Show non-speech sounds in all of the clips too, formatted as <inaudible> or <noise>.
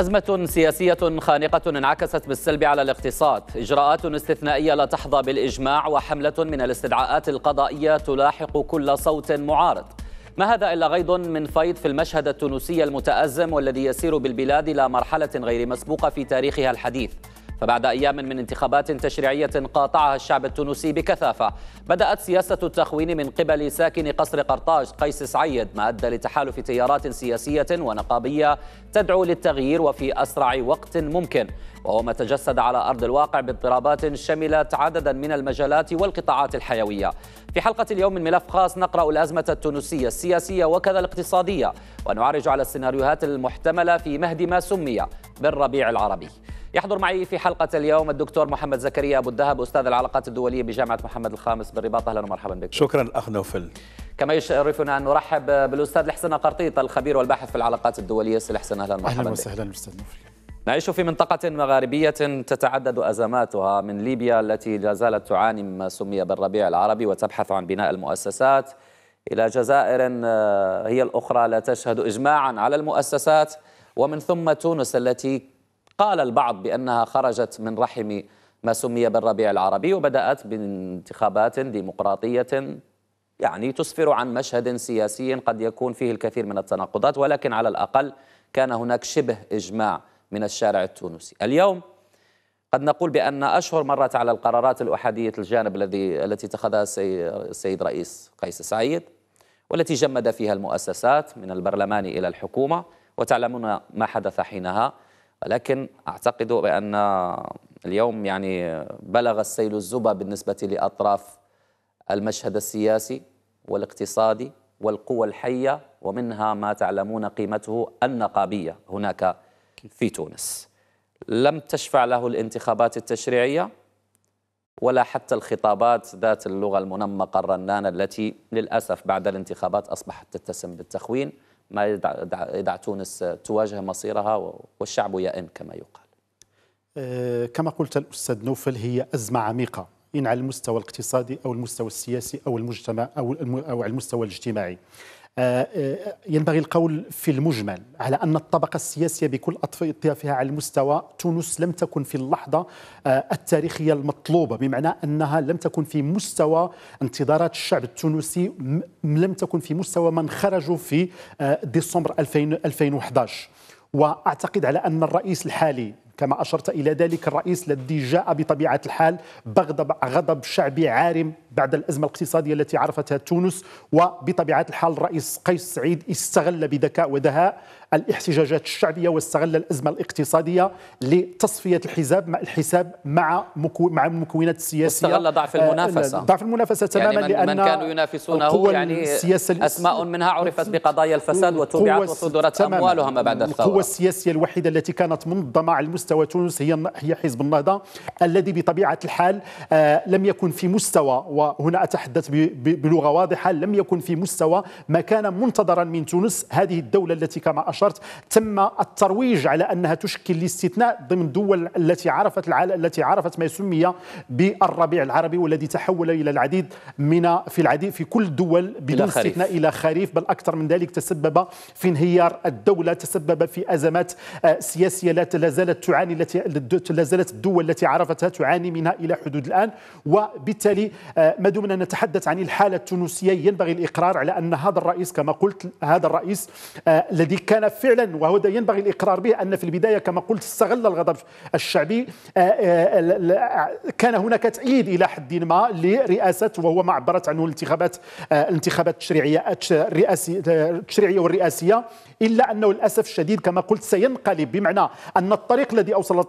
أزمة سياسية خانقة انعكست بالسلب على الاقتصاد إجراءات استثنائية لا تحظى بالإجماع وحملة من الاستدعاءات القضائية تلاحق كل صوت معارض ما هذا إلا غيض من فيض في المشهد التونسي المتأزم والذي يسير بالبلاد إلى مرحلة غير مسبوقة في تاريخها الحديث فبعد أيام من انتخابات تشريعية قاطعها الشعب التونسي بكثافة بدأت سياسة التخوين من قبل ساكن قصر قرطاج قيس سعيد ما أدى لتحالف تيارات سياسية ونقابية تدعو للتغيير وفي أسرع وقت ممكن وهو ما تجسد على أرض الواقع باضطرابات شملت عددا من المجالات والقطاعات الحيوية في حلقة اليوم من ملف خاص نقرأ الأزمة التونسية السياسية وكذا الاقتصادية ونعرج على السيناريوهات المحتملة في مهد ما سمي بالربيع العربي يحضر معي في حلقة اليوم الدكتور محمد زكريا أبو الذهب أستاذ العلاقات الدولية بجامعة محمد الخامس بالرباط أهلا ومرحبا بك شكرا أخ نوفل كما يشرفنا أن نرحب بالأستاذ الحسن قرطيط الخبير والباحث في العلاقات الدولية أستاذ الحسن أهلا ومرحبا أهلا وسهلا أستاذ نوفل نعيش في منطقة مغاربية تتعدد أزماتها من ليبيا التي لا زالت تعاني مما سمي بالربيع العربي وتبحث عن بناء المؤسسات إلى جزائر آه، هي الأخرى لا تشهد إجماعا على المؤسسات ومن ثم تونس التي قال البعض بأنها خرجت من رحم ما سمي بالربيع العربي وبدأت بانتخابات ديمقراطية يعني تسفر عن مشهد سياسي قد يكون فيه الكثير من التناقضات ولكن على الأقل كان هناك شبه إجماع من الشارع التونسي اليوم قد نقول بأن أشهر مرت على القرارات الأحادية الجانب الذي التي اتخذها السيد رئيس قيس سعيد والتي جمد فيها المؤسسات من البرلمان إلى الحكومة وتعلمون ما حدث حينها ولكن أعتقد بأن اليوم يعني بلغ السيل الزبى بالنسبة لأطراف المشهد السياسي والاقتصادي والقوى الحية ومنها ما تعلمون قيمته النقابية هناك في تونس لم تشفع له الانتخابات التشريعية ولا حتى الخطابات ذات اللغة المنمقة الرنانة التي للأسف بعد الانتخابات أصبحت تتسم بالتخوين ما يدع تونس تواجه مصيرها والشعب يئن كما يقال آه، كما قلت الأستاذ نوفل هي أزمة عميقة إن على المستوى الاقتصادي أو المستوى السياسي أو المجتمع أو, أو على المستوى الاجتماعي آه، آه، ينبغي القول في المجمل على أن الطبقة السياسية بكل أطيافها على المستوى تونس لم تكن في اللحظة آه، التاريخية المطلوبة بمعنى أنها لم تكن في مستوى انتظارات الشعب التونسي لم تكن في مستوى من خرجوا في ديسمبر 2011 واعتقد على ان الرئيس الحالي كما أشرت إلى ذلك الرئيس الذي جاء بطبيعة الحال بغضب غضب شعبي عارم بعد الأزمة الاقتصادية التي عرفتها تونس وبطبيعة الحال الرئيس قيس سعيد استغل بذكاء ودهاء الاحتجاجات الشعبيه واستغل الازمه الاقتصاديه لتصفيه الحساب مع الحساب مع مكو مع المكونات السياسيه استغل ضعف آه، المنافسه ضعف المنافسه يعني تماما يعني من لان من كانوا ينافسونه يعني اسماء منها عرفت بقضايا الفساد وتبعت وصدرت اموالها ما بعد الثوره القوه السياسيه الوحيده التي كانت منظمه على مستوى تونس هي هي حزب النهضه الذي بطبيعه الحال آه، لم يكن في مستوى وهنا اتحدث بلغه واضحه لم يكن في مستوى ما كان منتظرا من تونس هذه الدوله التي كما اشرت اشرت تم الترويج على انها تشكل الاستثناء ضمن الدول التي عرفت التي عرفت ما سمي بالربيع العربي والذي تحول الى العديد من في العديد في كل الدول بدون استثناء الى خريف بل اكثر من ذلك تسبب في انهيار الدوله تسبب في ازمات آه، سياسيه لا زالت تعاني التي لا زالت الدول التي عرفتها تعاني منها الى حدود الان وبالتالي آه، ما دمنا نتحدث عن الحاله التونسيه ينبغي الاقرار على ان هذا الرئيس كما قلت هذا الرئيس آه، الذي كان فعلا وهذا ينبغي الاقرار به ان في البدايه كما قلت استغل الغضب الشعبي آه، آه، كان هناك تأييد الى حد ما لرئاسه وهو ما عبرت عنه الانتخابات الانتخابات آه، التشريعيه التشريعيه والرئاسيه الا انه للاسف الشديد كما قلت سينقلب بمعنى ان الطريق الذي اوصل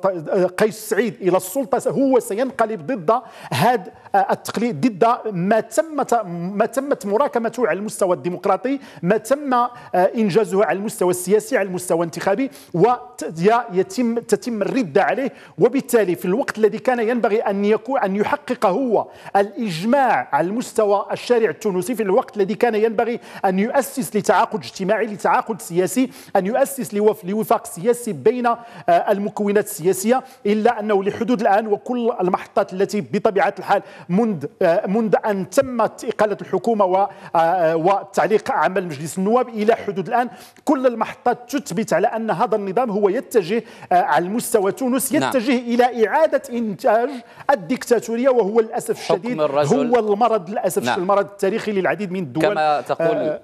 قيس سعيد الى السلطه هو سينقلب ضد هذا التقليد ضد ما تمت ما تمت مراكمته على المستوى الديمقراطي ما تم انجازه على المستوى السياسي السياسي على المستوى الانتخابي ويتم تتم الردة عليه وبالتالي في الوقت الذي كان ينبغي أن يكون أن يحقق هو الإجماع على المستوى الشارع التونسي في الوقت الذي كان ينبغي أن يؤسس لتعاقد اجتماعي لتعاقد سياسي أن يؤسس لوفاق سياسي بين آه، المكونات السياسية إلا أنه لحدود الآن وكل المحطات التي بطبيعة الحال منذ آه، منذ أن تمت إقالة الحكومة آه، وتعليق عمل مجلس النواب إلى حدود الآن كل المحطات المحطة تثبت على أن هذا النظام هو يتجه آه، على المستوى تونس نعم. يتجه نعم. إلى إعادة إنتاج الديكتاتورية وهو للأسف الشديد هو المرض للأسف نعم. المرض التاريخي للعديد من الدول كما تقول آه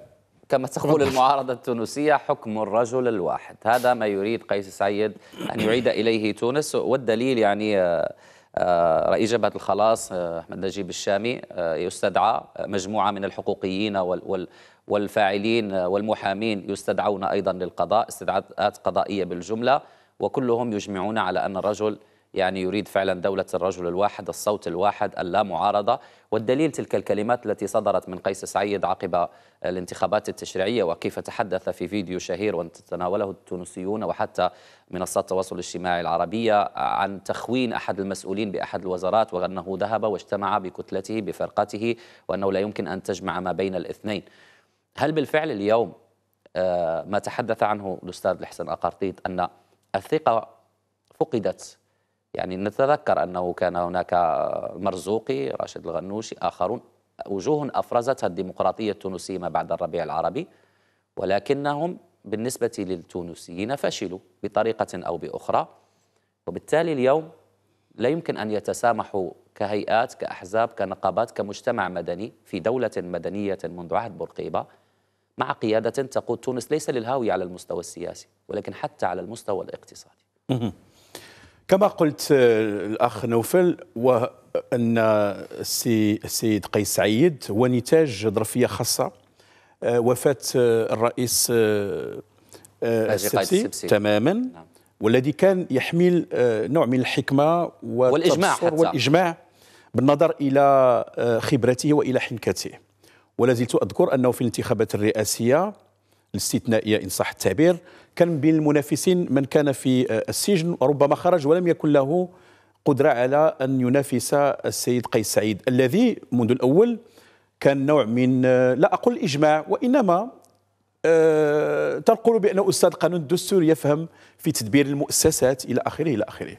كما تقول المعارضة التونسية حكم الرجل الواحد هذا ما يريد قيس سعيد أن يعيد إليه تونس والدليل يعني آه، آه، رئيس جبهة الخلاص أحمد نجيب الشامي يستدعى مجموعة من الحقوقيين والفاعلين والمحامين يستدعون أيضا للقضاء استدعاءات قضائية بالجملة وكلهم يجمعون على أن الرجل يعني يريد فعلا دولة الرجل الواحد الصوت الواحد اللامعارضة والدليل تلك الكلمات التي صدرت من قيس سعيد عقب الانتخابات التشريعية وكيف تحدث في فيديو شهير وتناوله التونسيون وحتى منصات التواصل الاجتماعي العربية عن تخوين أحد المسؤولين بأحد الوزارات وأنه ذهب واجتمع بكتلته بفرقته وأنه لا يمكن أن تجمع ما بين الاثنين هل بالفعل اليوم آه، ما تحدث عنه الأستاذ الحسن أقرطيط أن الثقة فقدت يعني نتذكر أنه كان هناك مرزوقي راشد الغنوشي آخرون وجوه أفرزتها الديمقراطية التونسية ما بعد الربيع العربي ولكنهم بالنسبة للتونسيين فشلوا بطريقة أو بأخرى وبالتالي اليوم لا يمكن أن يتسامحوا كهيئات كأحزاب كنقابات كمجتمع مدني في دولة مدنية منذ عهد بورقيبة مع قيادة تقود تونس ليس للهاوية على المستوى السياسي ولكن حتى على المستوى الاقتصادي كما قلت آه، الأخ نوفل وأن السيد قيس سعيد هو نتاج ظرفية خاصة آه، وفاة آه، الرئيس السبسي نعم. تماما والذي كان يحمل نوع من الحكمة والإجماع حتى. والإجماع بالنظر إلى خبرته وإلى حنكته ولا زلت أذكر أنه في الانتخابات الرئاسية الاستثنائية إن صح التعبير كان بين المنافسين من كان في آه، السجن ربما خرج ولم يكن له قدرة على أن ينافس السيد قيس سعيد الذي منذ الأول كان نوع من آه، لا أقول إجماع وإنما آه، تقول بأن أستاذ قانون الدستور يفهم في تدبير المؤسسات إلى آخره إلى آخره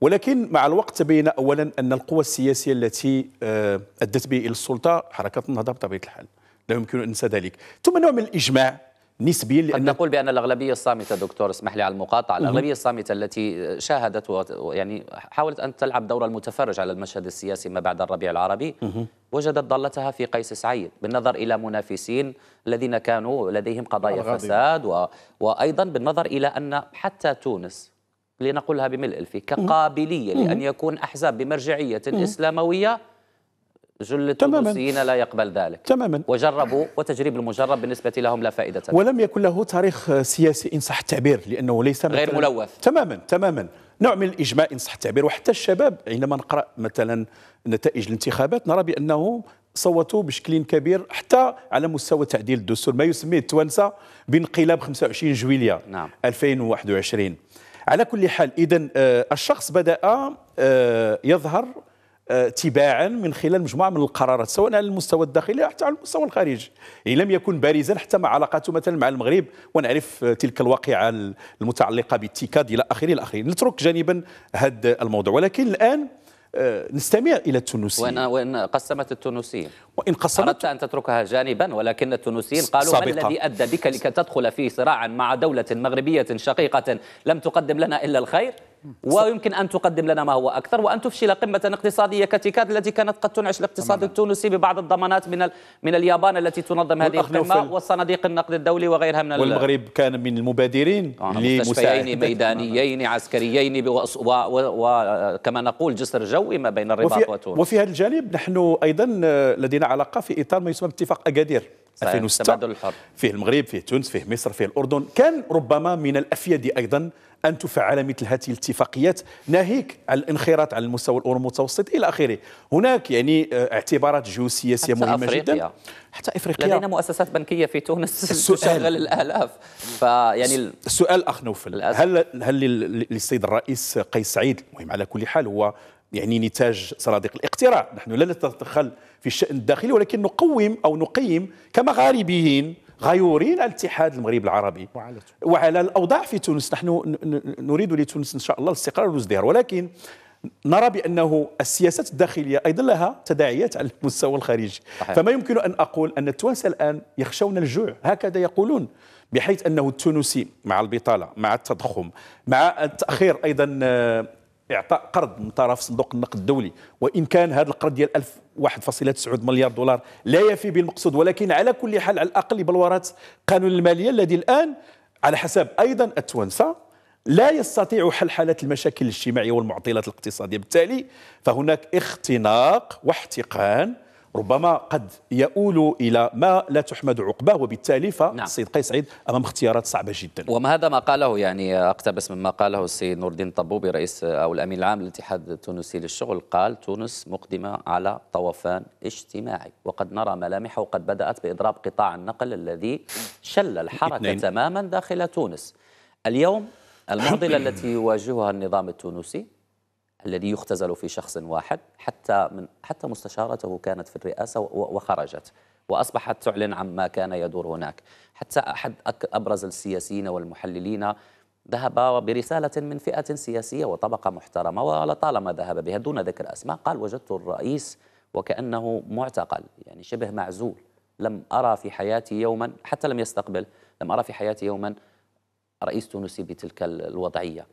ولكن مع الوقت تبين اولا ان القوى السياسيه التي آه، ادت به الى السلطه حركه النهضه بطبيعه الحال لا يمكن ان ننسى ذلك ثم نوع من الاجماع نسبيا لان نقول بان الاغلبيه الصامته دكتور اسمح لي على المقاطعه الاغلبيه الصامته التي شاهدت ويعني يعني حاولت ان تلعب دور المتفرج على المشهد السياسي ما بعد الربيع العربي وجدت ضالتها في قيس سعيد بالنظر الى منافسين الذين كانوا لديهم قضايا فساد و... وايضا بالنظر الى ان حتى تونس لنقولها بملء الفي كقابلية لأن يكون أحزاب بمرجعية إسلاموية جل التونسيين لا يقبل ذلك تماما وجربوا وتجريب المجرب بالنسبة لهم لا فائدة ولم يكن له تاريخ سياسي إن صح التعبير لأنه ليس غير ملوث تماما تماما نوع من الإجماع إن صح التعبير وحتى الشباب عندما نقرأ مثلا نتائج الانتخابات نرى بأنهم صوتوا بشكل كبير حتى على مستوى تعديل الدستور ما يسميه التوانسه بانقلاب 25 جويليه نعم. 2021 على كل حال إذا آه، الشخص بدأ آه، يظهر آه، تباعا من خلال مجموعه من القرارات سواء على المستوى الداخلي او حتى على المستوى الخارجي يعني لم يكن بارزا حتى مع علاقاته مثلا مع المغرب ونعرف تلك الواقعه المتعلقه بالتيكاد الى اخره الى اخره نترك جانبا هذا الموضوع ولكن الان آه، نستمع الى التونسيين وان وان قسمت التونسيين وان قسمت اردت ان تتركها جانبا ولكن التونسيين قالوا ما الذي ادى بك لكي تدخل في صراعا مع دوله مغربيه شقيقه لم تقدم لنا الا الخير ويمكن ان تقدم لنا ما هو اكثر وان تفشل قمه اقتصاديه كتيكات التي كانت قد تنعش الاقتصاد التونسي ببعض الضمانات من من اليابان التي تنظم هذه القمه والصناديق النقد الدولي وغيرها من والمغرب كان من المبادرين آه، لمستشفيين ميدانيين عسكريين وكما نقول جسر جوي ما بين الرباط وتونس وفي هذا الجانب نحن ايضا آه، لدينا علاقه في اطار ما يسمى باتفاق اكادير 2006 فيه المغرب فيه تونس فيه مصر فيه الاردن كان ربما من الافيد ايضا ان تفعل مثل هذه الاتفاقيات ناهيك عن الانخراط على المستوى الاورو المتوسط الى اخره هناك يعني آه، اعتبارات جيوسياسيه مهمه أفريقيا. جدا حتى افريقيا لدينا مؤسسات بنكيه في تونس السؤال <laughs> تشغل الالاف فيعني السؤال اخ نوفل هل هل للسيد الرئيس قيس سعيد المهم على كل حال هو يعني نتاج صناديق الاقتراع نحن لا نتدخل في الشأن الداخلي ولكن نقوم أو نقيم كمغاربيين غيورين على الاتحاد المغرب العربي وعلى, وعلى الاوضاع في تونس نحن نريد لتونس ان شاء الله الاستقرار والازدهار ولكن نرى بانه السياسات الداخليه ايضا لها تداعيات على المستوى الخارجي فما يمكن ان اقول ان التوانسه الان يخشون الجوع هكذا يقولون بحيث انه التونسي مع البطاله مع التضخم مع التاخير ايضا آه، اعطاء قرض من طرف صندوق النقد الدولي وان كان هذا القرض ديال 1.9 مليار دولار لا يفي بالمقصود ولكن على كل حال على الاقل بلورات قانون الماليه الذي الان على حسب ايضا التوانسه لا يستطيع حل حالات المشاكل الاجتماعيه والمعطلات الاقتصاديه بالتالي فهناك اختناق واحتقان ربما قد يؤول الى ما لا تحمد عقباه وبالتالي فالسيد نعم. قيس سعيد امام اختيارات صعبه جدا وهذا ما قاله يعني اقتبس مما قاله السيد نور الدين الطبوبي رئيس او الامين العام للاتحاد التونسي للشغل قال تونس مقدمه على طوفان اجتماعي وقد نرى ملامحه وقد بدات باضراب قطاع النقل الذي شل الحركه إتنين. تماما داخل تونس اليوم المعضله <coughs> التي يواجهها النظام التونسي الذي يختزل في شخص واحد حتى من حتى مستشارته كانت في الرئاسة وخرجت وأصبحت تعلن عما كان يدور هناك حتى أحد أبرز السياسيين والمحللين ذهب برسالة من فئة سياسية وطبقة محترمة ولطالما ذهب بها دون ذكر أسماء قال وجدت الرئيس وكأنه معتقل يعني شبه معزول لم أرى في حياتي يوما حتى لم يستقبل لم أرى في حياتي يوما رئيس تونسي بتلك الوضعية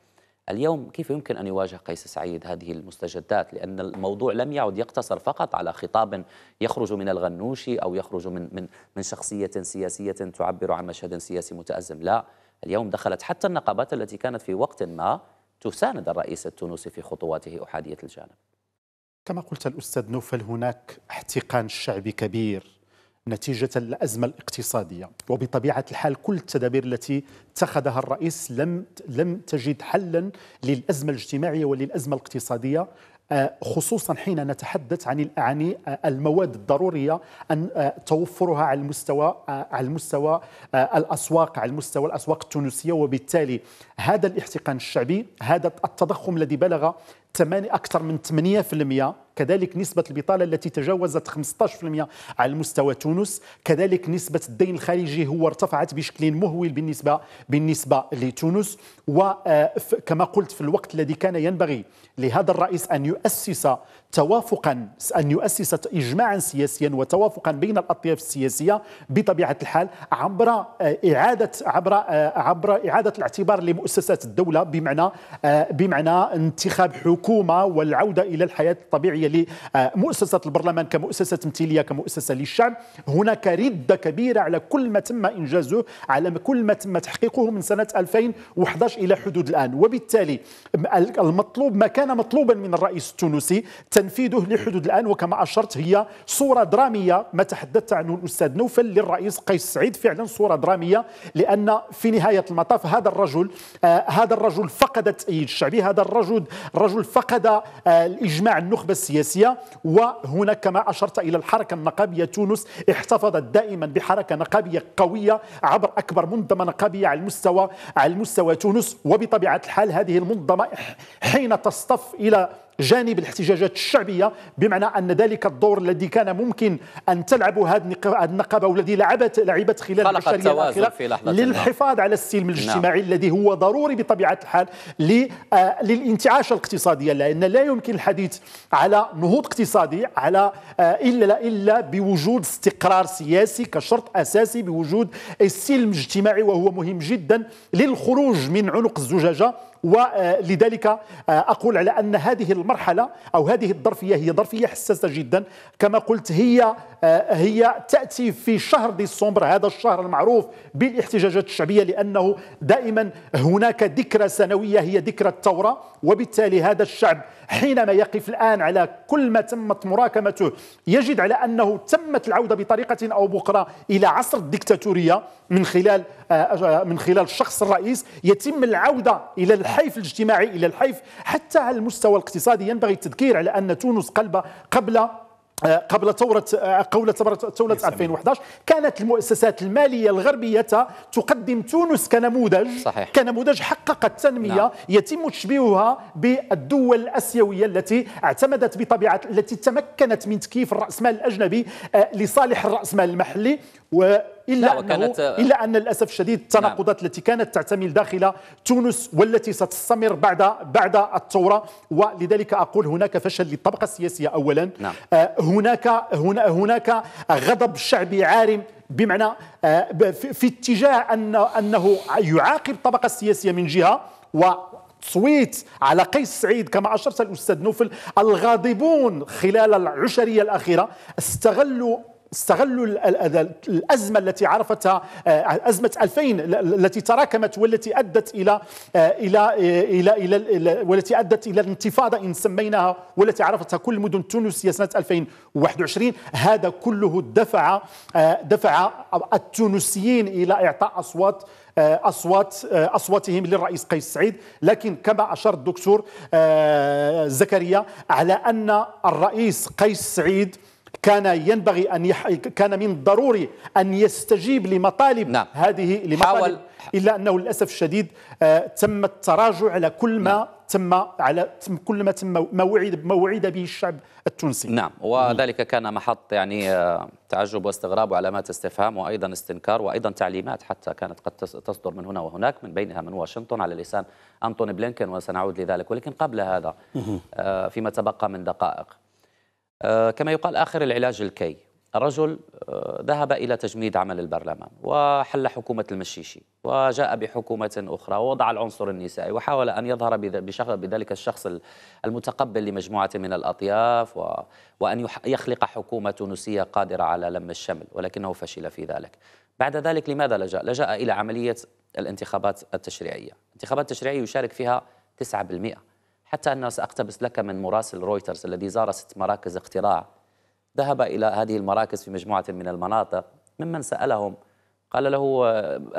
اليوم كيف يمكن أن يواجه قيس سعيد هذه المستجدات لأن الموضوع لم يعد يقتصر فقط على خطاب يخرج من الغنوشي أو يخرج من, من, من شخصية سياسية تعبر عن مشهد سياسي متأزم لا اليوم دخلت حتى النقابات التي كانت في وقت ما تساند الرئيس التونسي في خطواته أحادية الجانب كما قلت الأستاذ نوفل هناك احتقان شعبي كبير نتيجة الأزمة الاقتصادية وبطبيعة الحال كل التدابير التي اتخذها الرئيس لم لم تجد حلا للأزمة الاجتماعية وللأزمة الاقتصادية آه، خصوصا حين نتحدث عن عن آه، المواد الضروريه ان آه، توفرها على المستوى على المستوى الاسواق على المستوى الاسواق التونسيه وبالتالي هذا الاحتقان الشعبي هذا التضخم الذي بلغ اكثر من 8% كذلك نسبة البطالة التي تجاوزت 15% على مستوى تونس كذلك نسبة الدين الخارجي هو ارتفعت بشكل مهول بالنسبة بالنسبة لتونس وكما آه، قلت في الوقت الذي كان ينبغي لهذا الرئيس أن يؤسس توافقا أن يؤسس إجماعا سياسيا وتوافقا بين الأطياف السياسية بطبيعة الحال عبر آه، إعادة عبر آه، عبر إعادة الاعتبار لمؤسسات الدولة بمعنى آه، بمعنى انتخاب حكومة والعودة إلى الحياة الطبيعية لمؤسسة البرلمان كمؤسسة تمثيلية كمؤسسة للشعب هناك ردة كبيرة على كل ما تم إنجازه على كل ما تم تحقيقه من سنة 2011 إلى حدود الآن وبالتالي المطلوب ما كان مطلوبا من الرئيس التونسي تنفيذه لحدود الآن وكما أشرت هي صورة درامية ما تحدثت عنه الأستاذ نوفل للرئيس قيس سعيد فعلا صورة درامية لأن في نهاية المطاف هذا الرجل آه هذا الرجل فقد التأييد الشعبي هذا الرجل الرجل فقد آه الإجماع النخبة السياسية وهنا كما أشرت إلى الحركة النقابية تونس احتفظت دائما بحركة نقابية قوية عبر أكبر منظمة نقابية على المستوى على المستوى تونس وبطبيعة الحال هذه المنظمة حين تصطف إلى جانب الاحتجاجات الشعبية بمعنى أن ذلك الدور الذي كان ممكن أن تلعبه هذه النقابة والذي لعبت لعبت خلال العشرية الأخيرة للحفاظ على السلم نعم. الاجتماعي نعم. الذي هو ضروري بطبيعة الحال آه، للانتعاش الاقتصادية لأن لا يمكن الحديث على نهوض اقتصادي على آه، إلا إلا بوجود استقرار سياسي كشرط أساسي بوجود السلم الاجتماعي وهو مهم جدا للخروج من عنق الزجاجة ولذلك آه، أقول على أن هذه المرحلة أو هذه الظرفية هي ظرفية حساسة جدا كما قلت هي آه، هي تأتي في شهر ديسمبر هذا الشهر المعروف بالاحتجاجات الشعبية لأنه دائما هناك ذكرى سنوية هي ذكرى الثورة وبالتالي هذا الشعب حينما يقف الآن على كل ما تمت مراكمته يجد على أنه تمت العودة بطريقة أو بأخرى إلى عصر الدكتاتورية من خلال آه، آه، من خلال الشخص الرئيس يتم العودة إلى الحيف الاجتماعي إلى الحيف حتى على المستوى الاقتصادي ينبغي التذكير على أن تونس قلب قبل آه، قبل ثورة آه، قولة ثورة 2011 كانت المؤسسات المالية الغربية تقدم تونس كنموذج صحيح. كنموذج حقق التنمية نعم. يتم تشبيهها بالدول الآسيوية التي اعتمدت بطبيعة التي تمكنت من تكييف الرأسمال الأجنبي آه، لصالح الرأسمال المحلي و إلا, وكانت آه، إلا أن للأسف الشديد التناقضات نعم. التي كانت تعتمل داخل تونس والتي ستستمر بعد بعد الثورة ولذلك أقول هناك فشل للطبقة السياسية أولا نعم. آه، هناك هنا هناك غضب شعبي عارم بمعنى آه، في اتجاه أن أنه يعاقب الطبقة السياسية من جهة و سويت على قيس سعيد كما أشرت الأستاذ نوفل الغاضبون خلال العشرية الأخيرة استغلوا استغلوا الأزمة التي عرفتها آه، أزمة 2000 التي تراكمت والتي أدت إلى آه، آه، إلى إلى إلى, والتي أدت إلى الانتفاضة إن سميناها والتي عرفتها كل مدن التونسية سنة 2021 هذا كله دفع دفع التونسيين إلى إعطاء أصوات اصوات اصواتهم للرئيس قيس سعيد لكن كما اشار الدكتور زكريا على ان الرئيس قيس سعيد كان ينبغي أن يح... كان من الضروري أن يستجيب لمطالب نعم. هذه لمطالب حاول... إلا أنه للأسف الشديد آه، تم التراجع على كل ما نعم. تم على تم كل ما تم ما وعد ما وعد به الشعب التونسي نعم وذلك كان محط يعني آه، تعجب واستغراب وعلامات استفهام وايضا استنكار وايضا تعليمات حتى كانت قد تصدر من هنا وهناك من بينها من واشنطن على لسان انطوني بلينكن وسنعود لذلك ولكن قبل هذا آه، فيما تبقى من دقائق آه، كما يقال آخر العلاج الكي الرجل آه، ذهب إلى تجميد عمل البرلمان وحل حكومة المشيشي وجاء بحكومة أخرى ووضع العنصر النسائي وحاول أن يظهر بذلك الشخص المتقبل لمجموعة من الأطياف وأن يخلق حكومة تونسية قادرة على لم الشمل ولكنه فشل في ذلك بعد ذلك لماذا لجأ؟ لجأ إلى عملية الانتخابات التشريعية انتخابات تشريعية يشارك فيها 9% حتى أنه سأقتبس لك من مراسل رويترز الذي زار ست مراكز اقتراع ذهب إلى هذه المراكز في مجموعة من المناطق ممن سألهم قال له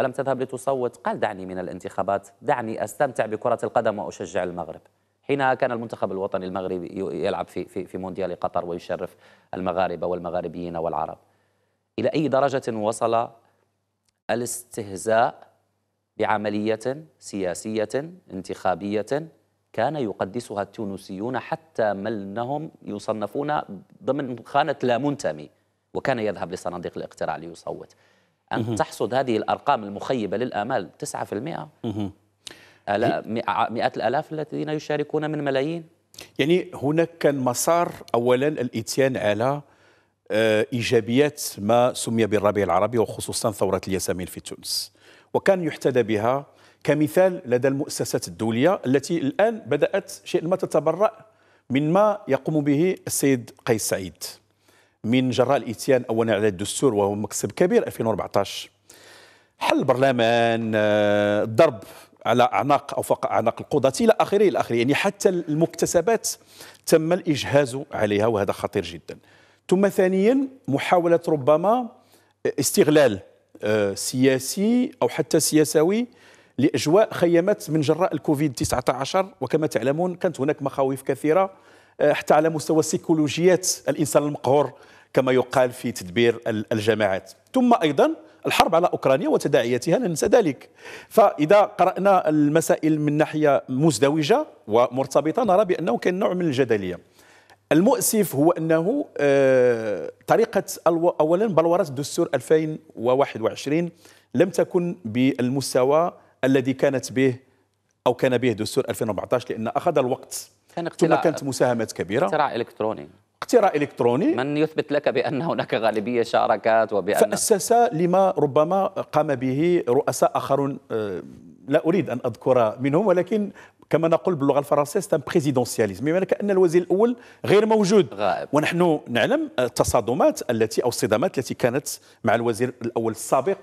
ألم تذهب لتصوت؟ قال دعني من الانتخابات دعني أستمتع بكرة القدم وأشجع المغرب حينها كان المنتخب الوطني المغربي يلعب في, في, في مونديال قطر ويشرف المغاربة والمغاربيين والعرب إلى أي درجة وصل الاستهزاء بعملية سياسية انتخابية كان يقدسها التونسيون حتى منهم يصنفون ضمن خانة لا منتمي وكان يذهب لصناديق الاقتراع ليصوت أن تحصد هذه الأرقام المخيبة للآمال 9% آه، مئات الآلاف الذين يشاركون من ملايين يعني هناك كان مسار أولا الإتيان على آه، إيجابيات ما سمي بالربيع العربي وخصوصا ثورة الياسمين في تونس وكان يحتذى بها كمثال لدى المؤسسات الدولية التي الآن بدأت شيئا ما تتبرأ من ما يقوم به السيد قيس سعيد من جراء الإتيان أولا على الدستور وهو مكسب كبير 2014 حل البرلمان الضرب آه، على اعناق او فوق اعناق القضاة الى اخره الى اخره يعني حتى المكتسبات تم الاجهاز عليها وهذا خطير جدا ثم ثانيا محاوله ربما استغلال آه، سياسي او حتى سياسوي لأجواء خيمت من جراء الكوفيد 19 وكما تعلمون كانت هناك مخاوف كثيرة آه، حتى على مستوى سيكولوجيات الإنسان المقهور كما يقال في تدبير الجماعات ثم أيضا الحرب على أوكرانيا وتداعياتها لننسى ذلك فإذا قرأنا المسائل من ناحية مزدوجة ومرتبطة نرى بأنه كان نوع من الجدلية المؤسف هو أنه آه، طريقة أولا بلورة الدستور 2021 لم تكن بالمستوى الذي كانت به أو كان به دستور 2014 لأن أخذ الوقت كان اقتراع ثم كانت مساهمات كبيرة اقتراع إلكتروني اقتراع إلكتروني من يثبت لك بأن هناك غالبية شاركت وبأن فأسس لما ربما قام به رؤساء آخرون آه، لا أريد أن أذكر منهم ولكن كما نقول باللغه الفرنسيه سيستم بريزيدونسياليزم بمعنى كان الوزير الاول غير موجود غائب. ونحن نعلم التصادمات التي او الصدامات التي كانت مع الوزير الاول السابق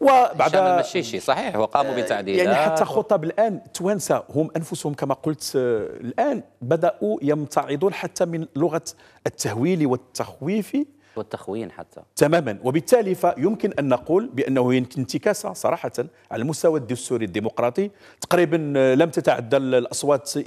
وبعد المشيشي صحيح وقاموا آه، بتعديلات يعني حتى خطب الان توانسه هم انفسهم كما قلت آه، الان بداوا يمتعضون حتى من لغه التهويل والتخويف والتخوين حتى تماما وبالتالي فيمكن أن نقول بأنه انتكاسة صراحة على المستوى الدستوري الديمقراطي تقريبا آه، لم تتعدى الأصوات 11%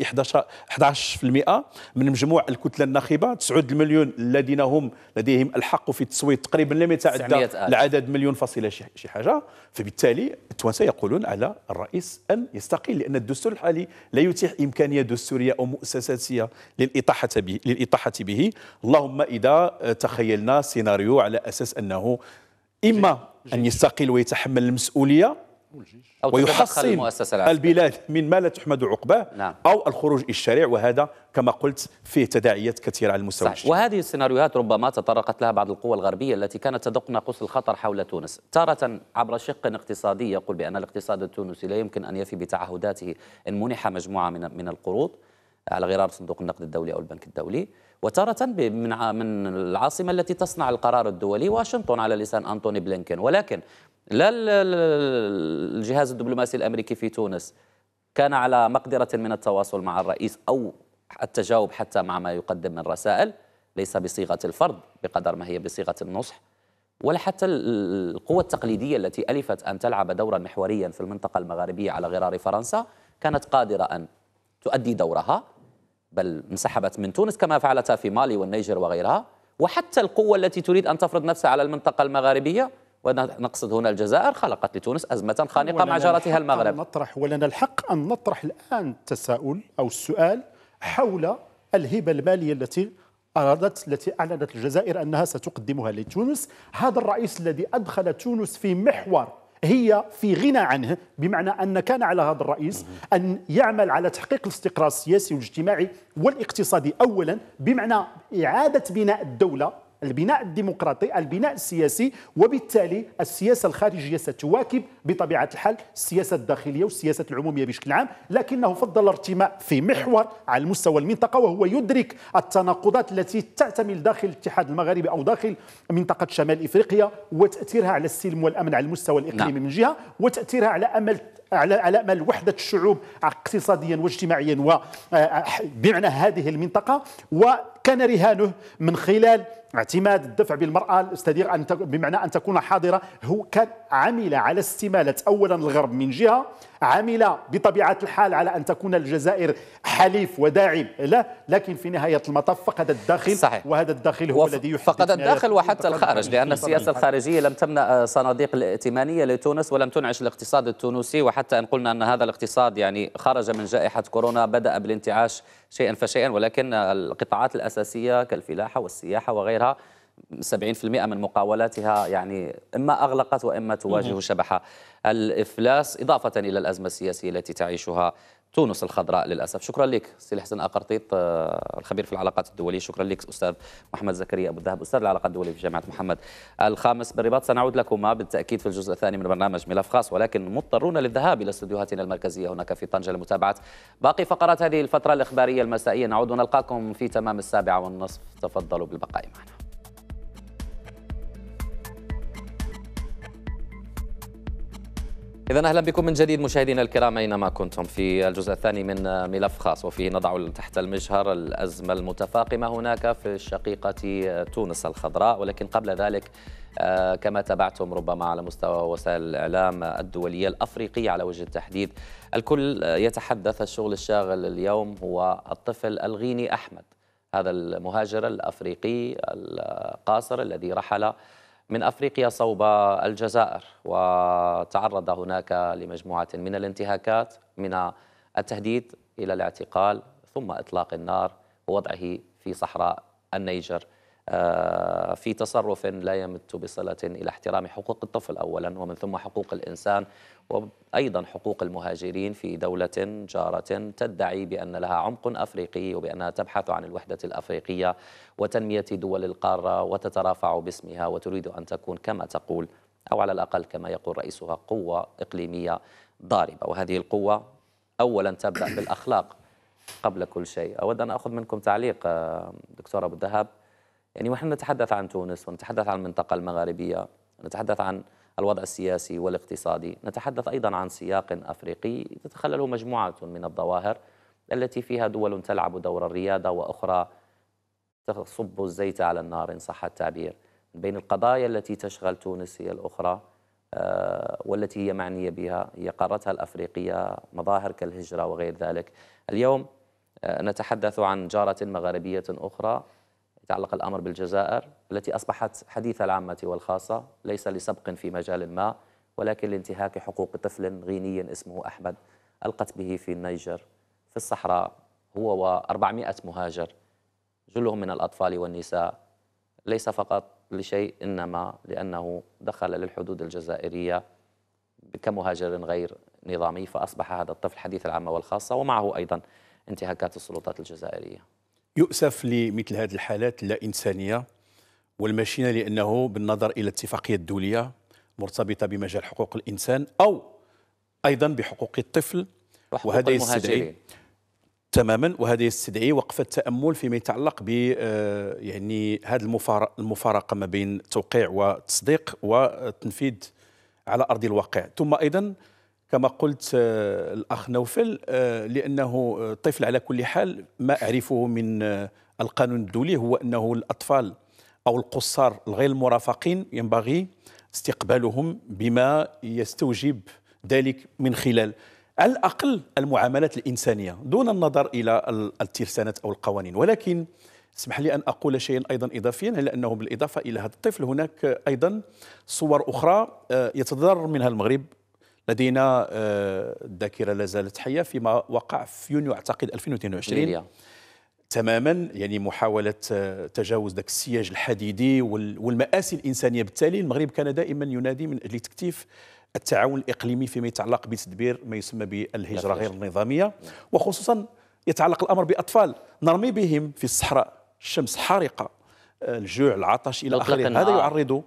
من مجموع الكتلة الناخبة 9 مليون الذين هم لديهم الحق في التصويت تقريبا لم يتعدى العدد مليون فاصلة شي حاجة فبالتالي التوانسة يقولون على الرئيس أن يستقيل لأن الدستور الحالي لا يتيح إمكانية دستورية أو مؤسساتية للإطاحة به, للإطاحة به اللهم إذا آه، تخيلنا سيناريو على اساس انه اما ان يستقيل ويتحمل المسؤوليه أو ويحصن البلاد من ما لا تحمد عقباه نعم. أو الخروج إلى الشارع وهذا كما قلت فيه تداعيات كثيرة على المستوى صحيح. وهذه السيناريوهات ربما تطرقت لها بعض القوى الغربية التي كانت تدق ناقوس الخطر حول تونس تارة عبر شق اقتصادي يقول بأن الاقتصاد التونسي لا يمكن أن يفي بتعهداته إن منح مجموعة من القروض على غرار صندوق النقد الدولي أو البنك الدولي وتارة من من العاصمة التي تصنع القرار الدولي واشنطن على لسان أنتوني بلينكن ولكن لا الجهاز الدبلوماسي الأمريكي في تونس كان على مقدرة من التواصل مع الرئيس أو التجاوب حتى مع ما يقدم من رسائل ليس بصيغة الفرض بقدر ما هي بصيغة النصح ولا حتى القوى التقليدية التي ألفت أن تلعب دورا محوريا في المنطقة المغاربية على غرار فرنسا كانت قادرة أن تؤدي دورها بل انسحبت من تونس كما فعلتها في مالي والنيجر وغيرها وحتى القوة التي تريد أن تفرض نفسها على المنطقة المغاربية ونقصد هنا الجزائر خلقت لتونس أزمة خانقة مع جارتها المغرب نطرح ولنا الحق أن نطرح الآن التساؤل أو السؤال حول الهبة المالية التي أرادت التي أعلنت الجزائر أنها ستقدمها لتونس هذا الرئيس الذي أدخل تونس في محور هي في غنى عنه بمعنى أن كان على هذا الرئيس أن يعمل على تحقيق الاستقرار السياسي والاجتماعي والاقتصادي أولا بمعنى إعادة بناء الدولة البناء الديمقراطي البناء السياسي وبالتالي السياسة الخارجية ستواكب بطبيعة الحال السياسة الداخلية والسياسة العمومية بشكل عام لكنه فضل الارتماء في محور على المستوى المنطقة وهو يدرك التناقضات التي تعتمل داخل الاتحاد المغربي أو داخل منطقة شمال إفريقيا وتأثيرها على السلم والأمن على المستوى الإقليمي نعم. من جهة وتأثيرها على أمل على على امل وحده الشعوب اقتصاديا واجتماعيا وبمعنى هذه المنطقه وكان رهانه من خلال اعتماد الدفع بالمرأة استدير أن بمعنى أن تكون حاضرة هو كان عمل على استمالة أولا الغرب من جهة عمل بطبيعة الحال على أن تكون الجزائر حليف وداعم لا لكن في نهاية المطاف فقد الداخل صحيح. وهذا الداخل هو وف... الذي يحدث فقد الداخل وحتى الخارج لأن السياسة الخارجية لم تمنع صناديق الائتمانية لتونس ولم تنعش الاقتصاد التونسي وحتى إن قلنا أن هذا الاقتصاد يعني خرج من جائحة كورونا بدأ بالانتعاش شيئا فشيئا ولكن القطاعات الأساسية كالفلاحة والسياحة وغيرها 70% من مقاولاتها يعني إما أغلقت وإما تواجه شبحة الإفلاس إضافة إلى الأزمة السياسية التي تعيشها تونس الخضراء للأسف شكرا لك سي حسن أقرطيط آه، الخبير في العلاقات الدولية شكرا لك أستاذ محمد زكريا أبو الذهب أستاذ العلاقات الدولية في جامعة محمد الخامس بالرباط سنعود لكما بالتأكيد في الجزء الثاني من برنامج ملف خاص ولكن مضطرون للذهاب إلى استديوهاتنا المركزية هناك في طنجة لمتابعة باقي فقرات هذه الفترة الإخبارية المسائية نعود ونلقاكم في تمام السابعة والنصف تفضلوا بالبقاء معنا إذا أهلا بكم من جديد مشاهدينا الكرام أينما كنتم في الجزء الثاني من ملف خاص وفيه نضع تحت المجهر الأزمة المتفاقمة هناك في الشقيقة تونس الخضراء ولكن قبل ذلك آه، كما تابعتم ربما على مستوى وسائل الإعلام الدولية الأفريقية على وجه التحديد الكل يتحدث الشغل الشاغل اليوم هو الطفل الغيني أحمد هذا المهاجر الأفريقي القاصر الذي رحل من أفريقيا صوب الجزائر وتعرض هناك لمجموعة من الانتهاكات من التهديد إلى الاعتقال ثم إطلاق النار ووضعه في صحراء النيجر آه، في تصرف لا يمت بصلة إلى احترام حقوق الطفل أولا ومن ثم حقوق الإنسان وأيضا حقوق المهاجرين في دولة جارة تدعي بأن لها عمق أفريقي وبأنها تبحث عن الوحدة الأفريقية وتنمية دول القارة وتترافع باسمها وتريد أن تكون كما تقول أو على الأقل كما يقول رئيسها قوة إقليمية ضاربة وهذه القوة أولا تبدأ بالأخلاق قبل كل شيء أود أن أخذ منكم تعليق آه، دكتور أبو الذهب يعني ونحن نتحدث عن تونس ونتحدث عن المنطقة المغاربية نتحدث عن الوضع السياسي والاقتصادي نتحدث أيضا عن سياق أفريقي تتخلله مجموعة من الظواهر التي فيها دول تلعب دور الريادة وأخرى تصب الزيت على النار إن صح التعبير بين القضايا التي تشغل تونس هي الأخرى آه، والتي هي معنية بها هي قارتها الأفريقية مظاهر كالهجرة وغير ذلك اليوم آه، نتحدث عن جارة مغاربية أخرى يتعلق الأمر بالجزائر التي أصبحت حديث العامة والخاصة ليس لسبق في مجال ما ولكن لانتهاك حقوق طفل غيني اسمه أحمد ألقت به في النيجر في الصحراء هو و400 مهاجر جلهم من الأطفال والنساء ليس فقط لشيء إنما لأنه دخل للحدود الجزائرية كمهاجر غير نظامي فأصبح هذا الطفل حديث العامة والخاصة ومعه أيضا انتهاكات السلطات الجزائرية يؤسف لمثل هذه الحالات اللا إنسانية والمشينة لأنه بالنظر إلى الاتفاقية الدولية مرتبطة بمجال حقوق الإنسان أو أيضا بحقوق الطفل وهذا يستدعي تماما وهذا يستدعي وقف التامل فيما يتعلق ب آه، يعني هذه المفارقه ما بين التوقيع والتصديق والتنفيذ على ارض الواقع ثم ايضا كما قلت آه، الأخ نوفل آه، لأنه الطفل آه، على كل حال ما أعرفه من القانون الدولي هو أنه الأطفال أو القصار الغير المرافقين ينبغي استقبالهم بما يستوجب ذلك من خلال على الأقل المعاملات الإنسانية دون النظر إلى الترسانات أو القوانين ولكن اسمح لي أن أقول شيئا أيضا إضافيا لأنه بالإضافة إلى هذا الطفل هناك أيضا صور أخرى يتضرر منها المغرب لدينا آه، الذاكره لا زالت حيه فيما وقع في يونيو اعتقد 2022 ليليا. تماما يعني محاوله آه، تجاوز ذاك السياج الحديدي والمآسي الانسانيه بالتالي المغرب كان دائما ينادي من اجل تكتيف التعاون الاقليمي فيما يتعلق بتدبير ما يسمى بالهجره غير النظاميه وخصوصا يتعلق الامر باطفال نرمي بهم في الصحراء الشمس حارقه آه، الجوع العطش الى اخره هذا يعرض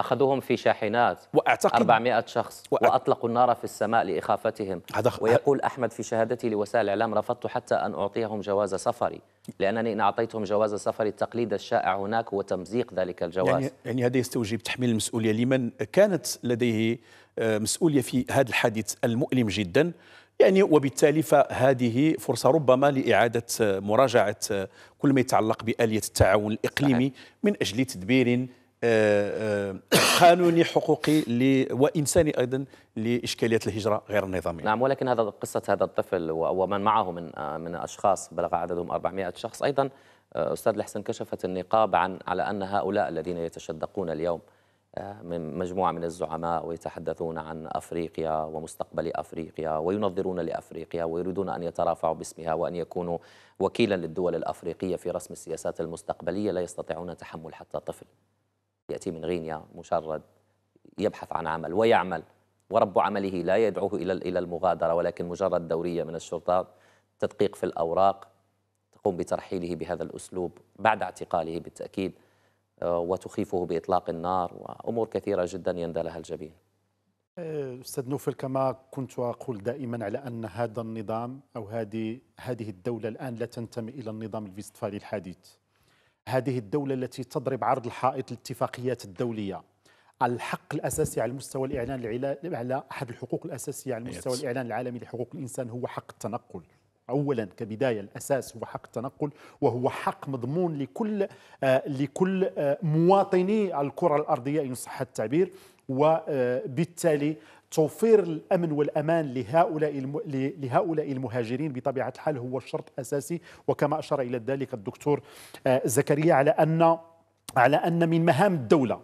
أخذوهم في شاحنات وأعتقد 400 شخص وأ... وأطلقوا النار في السماء لإخافتهم هذا... ويقول أحمد في شهادتي لوسائل الإعلام رفضت حتى أن أعطيهم جواز سفري لأنني إن أعطيتهم جواز سفري التقليد الشائع هناك هو تمزيق ذلك الجواز يعني, يعني هذا يستوجب تحميل المسؤولية لمن كانت لديه آه، مسؤولية في هذا الحادث المؤلم جداً يعني وبالتالي فهذه فرصة ربما لإعادة آه، مراجعة آه، كل ما يتعلق بآلية التعاون الإقليمي صحيح. من أجل تدبير آه، آه، <coughs> قانوني حقوقي وانساني ايضا لاشكاليات الهجره غير النظاميه. نعم ولكن هذا قصه هذا الطفل ومن معه من آه، من اشخاص بلغ عددهم 400 شخص ايضا استاذ الحسن كشفت النقاب عن على ان هؤلاء الذين يتشدقون اليوم من مجموعه من الزعماء ويتحدثون عن افريقيا ومستقبل افريقيا وينظرون لافريقيا ويريدون ان يترافعوا باسمها وان يكونوا وكيلا للدول الافريقيه في رسم السياسات المستقبليه لا يستطيعون تحمل حتى طفل. يأتي من غينيا مشرد يبحث عن عمل ويعمل ورب عمله لا يدعوه إلى إلى المغادرة ولكن مجرد دورية من الشرطة تدقيق في الأوراق تقوم بترحيله بهذا الأسلوب بعد اعتقاله بالتأكيد آه، وتخيفه بإطلاق النار وأمور كثيرة جدا يندى لها الجبين آه، استاذ نوفل كما كنت اقول دائما على ان هذا النظام او هذه هذه الدوله الان لا تنتمي الى النظام الفيستفالي الحديث هذه الدولة التي تضرب عرض الحائط الاتفاقيات الدولية الحق الأساسي على مستوى الإعلان على أحد الحقوق الأساسية على مستوى الإعلان العالمي لحقوق الإنسان هو حق التنقل اولا كبدايه الاساس هو حق التنقل وهو حق مضمون لكل آه لكل آه مواطني الكره الارضيه ان صح التعبير وبالتالي آه، توفير الامن والامان لهؤلاء لهؤلاء المهاجرين بطبيعه الحال هو شرط اساسي وكما اشار الى ذلك الدكتور آه، زكريا على ان على ان من مهام الدوله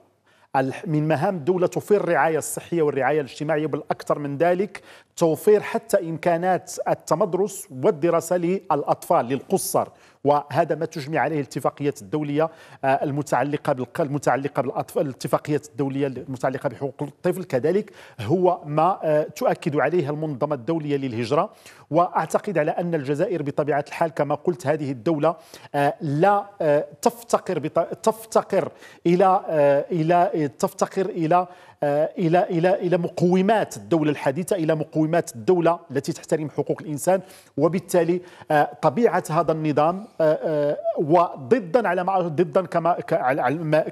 من مهام الدولة توفير الرعاية الصحية والرعاية الاجتماعية بل أكثر من ذلك توفير حتى إمكانات التمدرس والدراسة للأطفال للقصر وهذا ما تجمع عليه الاتفاقيات الدوليه آه، المتعلقه المتعلقه بالاطفال الاتفاقيات الدوليه المتعلقه بحقوق الطفل كذلك هو ما آه، تؤكد عليه المنظمه الدوليه للهجره واعتقد على ان الجزائر بطبيعه الحال كما قلت هذه الدوله آه، لا آه، تفتقر تفتقر الى آه، الى تفتقر الى الى الى الى مقومات الدوله الحديثه الى مقومات الدوله التي تحترم حقوق الانسان وبالتالي طبيعه هذا النظام وضدا على ما ضدا كما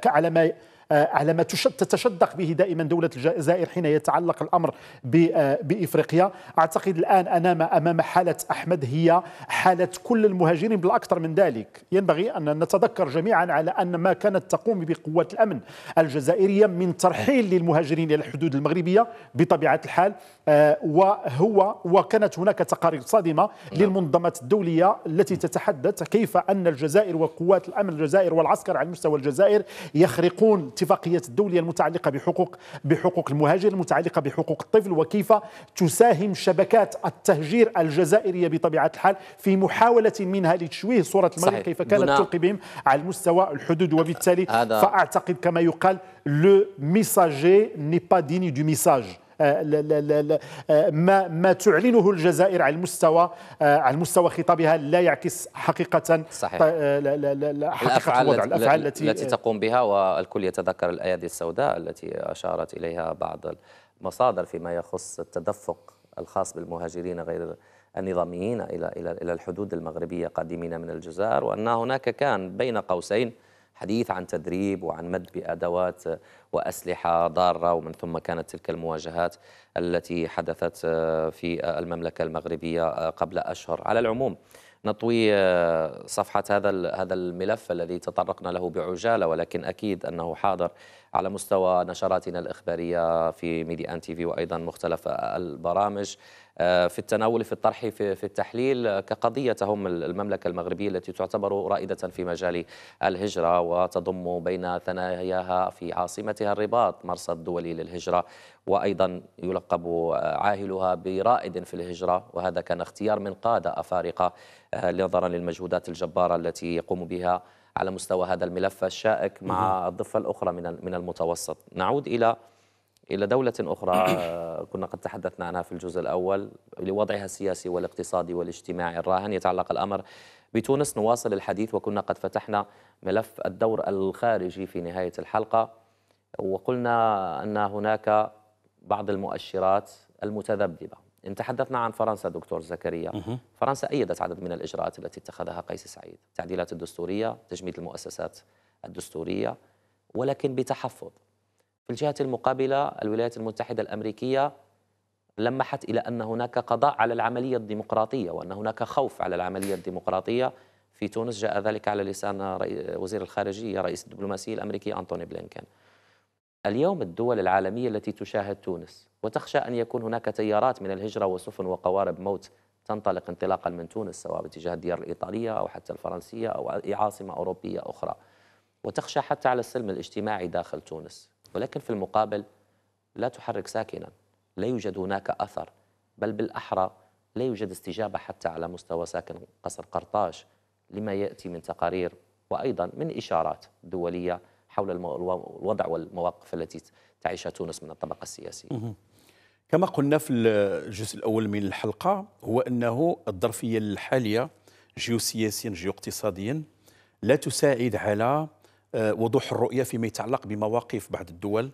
على ما آه، على ما تتشدق به دائما دولة الجزائر حين يتعلق الأمر آه، بإفريقيا أعتقد الآن ما أمام حالة أحمد هي حالة كل المهاجرين بالأكثر من ذلك ينبغي أن نتذكر جميعا على أن ما كانت تقوم به قوات الأمن الجزائرية من ترحيل للمهاجرين إلى الحدود المغربية بطبيعة الحال آه، وهو وكانت هناك تقارير صادمة نعم. للمنظمات الدولية التي تتحدث كيف أن الجزائر وقوات الأمن الجزائر والعسكر على مستوى الجزائر يخرقون اتفاقية الدولية المتعلقة بحقوق بحقوق المهاجر المتعلقة بحقوق الطفل وكيف تساهم شبكات التهجير الجزائرية بطبيعة الحال في محاولة منها لتشويه صورة المغرب صحيح. كيف كانت تلقي بهم على المستوى الحدود وبالتالي فأعتقد كما يقال لو ميساجي ني با ديني دو ميساج آه، آه، ما ما تعلنه الجزائر على المستوى آه، على مستوى خطابها لا يعكس حقيقه صحيح. حقيقه الوضع الافعال التي التي تقوم بها والكل يتذكر الايادي السوداء التي اشارت اليها بعض المصادر فيما يخص التدفق الخاص بالمهاجرين غير النظاميين الى الى الى الحدود المغربيه قادمين من الجزائر وان هناك كان بين قوسين حديث عن تدريب وعن مد بأدوات وأسلحة ضارة ومن ثم كانت تلك المواجهات التي حدثت آه، في آه، المملكة المغربية آه، قبل أشهر على العموم نطوي صفحة هذا هذا الملف الذي تطرقنا له بعجالة ولكن أكيد أنه حاضر على مستوى نشراتنا الإخبارية في ميدي أن تي في وأيضا مختلف البرامج آه، في التناول في الطرح في, في التحليل آه، كقضية تهم المملكة المغربية التي تعتبر رائدة في مجال الهجرة وتضم بين ثناياها في عاصمتها الرباط مرصد دولي للهجرة وأيضا يلقب آه، عاهلها برائد في الهجرة وهذا كان اختيار من قادة أفارقة نظرا للمجهودات الجبارة التي يقوم بها على مستوى هذا الملف الشائك مع الضفة الأخرى من المتوسط نعود إلى إلى دولة أخرى آه، كنا قد تحدثنا عنها في الجزء الأول لوضعها السياسي والاقتصادي والاجتماعي الراهن يتعلق الأمر بتونس نواصل الحديث وكنا قد فتحنا ملف الدور الخارجي في نهاية الحلقة وقلنا أن هناك بعض المؤشرات المتذبذبة إن تحدثنا عن فرنسا دكتور زكريا فرنسا أيدت عدد من الإجراءات التي اتخذها قيس سعيد تعديلات الدستورية تجميد المؤسسات الدستورية ولكن بتحفظ في الجهة المقابلة الولايات المتحدة الأمريكية لمحت إلى أن هناك قضاء على العملية الديمقراطية وأن هناك خوف على العملية الديمقراطية في تونس جاء ذلك على لسان وزير الخارجية رئيس الدبلوماسية الأمريكي أنتوني بلينكن اليوم الدول العالمية التي تشاهد تونس وتخشى أن يكون هناك تيارات من الهجرة وسفن وقوارب موت تنطلق انطلاقا من تونس سواء باتجاه الديار الإيطالية أو حتى الفرنسية أو أي عاصمة أوروبية أخرى وتخشى حتى على السلم الاجتماعي داخل تونس ولكن في المقابل لا تحرك ساكنا لا يوجد هناك أثر بل بالأحرى لا يوجد استجابة حتى على مستوى ساكن قصر قرطاج لما يأتي من تقارير وأيضا من إشارات دولية حول الوضع والمواقف التي تعيشها تونس من الطبقة السياسية كما قلنا في الجزء الأول من الحلقة هو أنه الظرفية الحالية جيوسياسيا اقتصاديا لا تساعد على آه، وضوح الرؤية فيما يتعلق بمواقف بعض الدول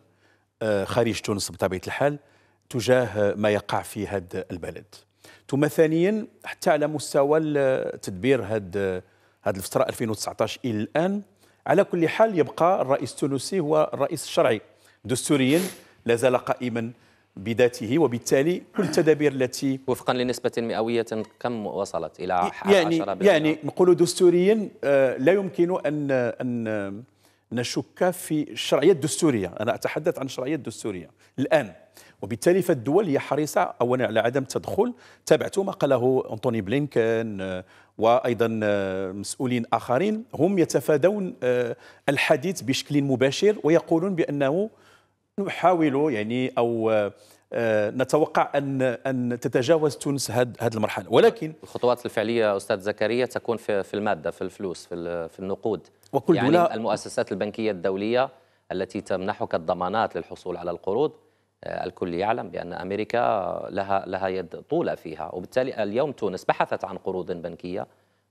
آه، خارج تونس بطبيعة الحال تجاه ما يقع في هذا البلد ثم ثانيا حتى على مستوى تدبير هذا هذه الفترة 2019 إلى الآن على كل حال يبقى الرئيس التونسي هو الرئيس الشرعي دستوريا لا زال قائما بذاته وبالتالي كل التدابير التي وفقا لنسبة مئوية كم وصلت إلى يعني يعني نقول دستوريا آه، لا يمكن أن أن نشك في الشرعية الدستورية أنا أتحدث عن الشرعية الدستورية الآن وبالتالي فالدول هي حريصة أولا على عدم التدخل تابعت ما قاله أنطوني بلينكن آه، وأيضا آه، مسؤولين آخرين هم يتفادون الحديث بشكل مباشر ويقولون بأنه نحاول يعني او آه، نتوقع ان ان تتجاوز تونس هذه المرحله ولكن الخطوات الفعليه استاذ زكريا تكون في, الماده في الفلوس في, في النقود وكل يعني دوله المؤسسات البنكيه الدوليه التي تمنحك الضمانات للحصول على القروض آه، الكل يعلم بان امريكا لها لها يد طوله فيها وبالتالي اليوم تونس بحثت عن قروض بنكيه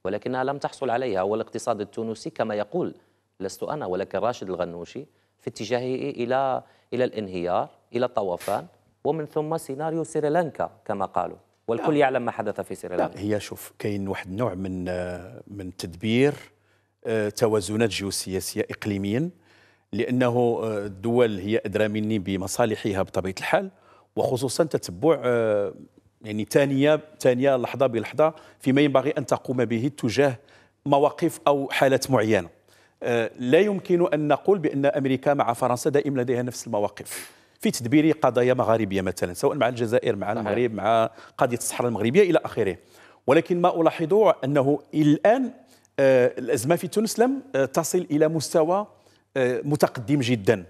ولكنها لم تحصل عليها والاقتصاد التونسي كما يقول لست انا ولكن راشد الغنوشي في اتجاهه الى إلى الانهيار إلى الطوفان ومن ثم سيناريو سريلانكا كما قالوا والكل نعم. يعلم ما حدث في سريلانكا نعم، هي شوف كاين واحد النوع من من تدبير آه، توازنات جيوسياسيه اقليميا لانه آه، الدول هي ادرى مني بمصالحها بطبيعه الحال وخصوصا تتبع آه، يعني ثانيه ثانيه لحظه بلحظه فيما ينبغي ان تقوم به تجاه مواقف او حالات معينه آه، لا يمكن أن نقول بأن أمريكا مع فرنسا دائما لديها نفس المواقف في تدبير قضايا مغاربية مثلا سواء مع الجزائر مع المغرب مع قضية الصحراء المغربية إلى آخره ولكن ما ألاحظه أنه الآن آه، الأزمة في تونس لم آه، تصل إلى مستوى متقدم جدا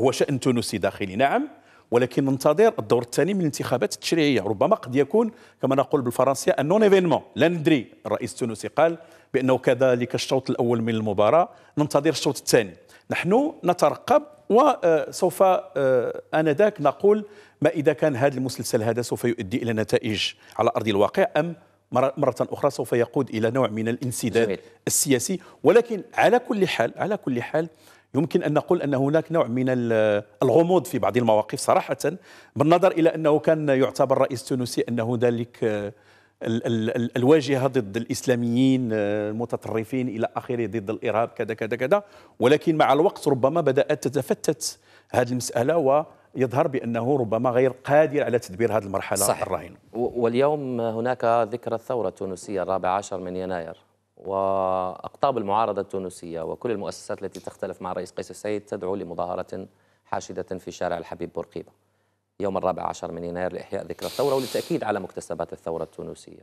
هو شأن تونسي داخلي نعم ولكن ننتظر الدور الثاني من الانتخابات التشريعيه ربما قد يكون كما نقول بالفرنسيه نون ايفينمون لا ندري الرئيس التونسي قال بانه كذلك الشوط الاول من المباراه ننتظر الشوط الثاني نحن نترقب وسوف آه، آه، انذاك نقول ما اذا كان هذا المسلسل هذا سوف يؤدي الى نتائج على ارض الواقع ام مرة أخرى سوف يقود إلى نوع من الانسداد السياسي ولكن على كل حال على كل حال يمكن أن نقول أن هناك نوع من الغموض في بعض المواقف صراحة بالنظر إلى أنه كان يعتبر الرئيس التونسي أنه ذلك آه، الواجهة ضد الإسلاميين آه، المتطرفين إلى آخره ضد الإرهاب كذا كذا كذا ولكن مع الوقت ربما بدأت تتفتت هذه المسألة و يظهر بانه ربما غير قادر على تدبير هذه المرحله صحيح. الراهنه واليوم هناك ذكرى الثوره التونسيه الرابع عشر من يناير وأقطاب المعارضة التونسية وكل المؤسسات التي تختلف مع الرئيس قيس السيد تدعو لمظاهرة حاشدة في شارع الحبيب بورقيبة يوم الرابع عشر من يناير لإحياء ذكرى الثورة وللتأكيد على مكتسبات الثورة التونسية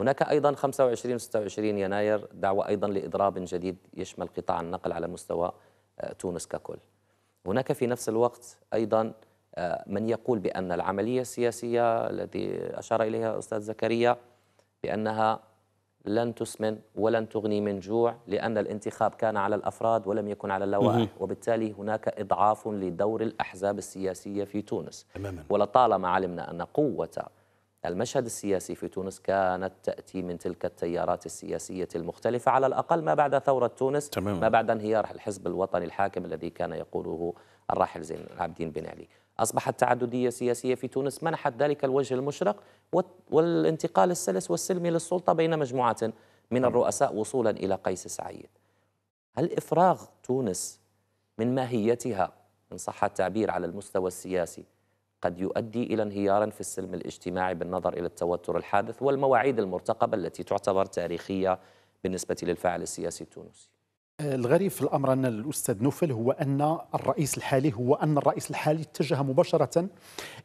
هناك أيضا 25 26 يناير دعوة أيضا لإضراب جديد يشمل قطاع النقل على مستوى آه، تونس ككل هناك في نفس الوقت أيضا آه، من يقول بأن العملية السياسية التي أشار إليها أستاذ زكريا بأنها لن تسمن ولن تغني من جوع لأن الانتخاب كان على الأفراد ولم يكن على اللوائح وبالتالي هناك إضعاف لدور الأحزاب السياسية في تونس أماما. ولطالما علمنا أن قوة المشهد السياسي في تونس كانت تأتي من تلك التيارات السياسية المختلفة على الأقل ما بعد ثورة تونس تماما. ما بعد انهيار الحزب الوطني الحاكم الذي كان يقوده الراحل زين العابدين بن علي أصبحت تعددية سياسية في تونس منحت ذلك الوجه المشرق والانتقال السلس والسلمي للسلطة بين مجموعة من نعم. الرؤساء وصولا إلى قيس سعيد هل إفراغ تونس من ماهيتها إن صح التعبير على المستوى السياسي قد يؤدي إلى انهيار في السلم الاجتماعي بالنظر إلى التوتر الحادث والمواعيد المرتقبة التي تعتبر تاريخية بالنسبة للفاعل السياسي التونسي الغريب في الامر ان الاستاذ نوفل هو ان الرئيس الحالي هو ان الرئيس الحالي اتجه مباشره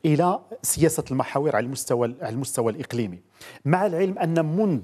الى سياسه المحاور على المستوى على المستوى الاقليمي مع العلم ان منذ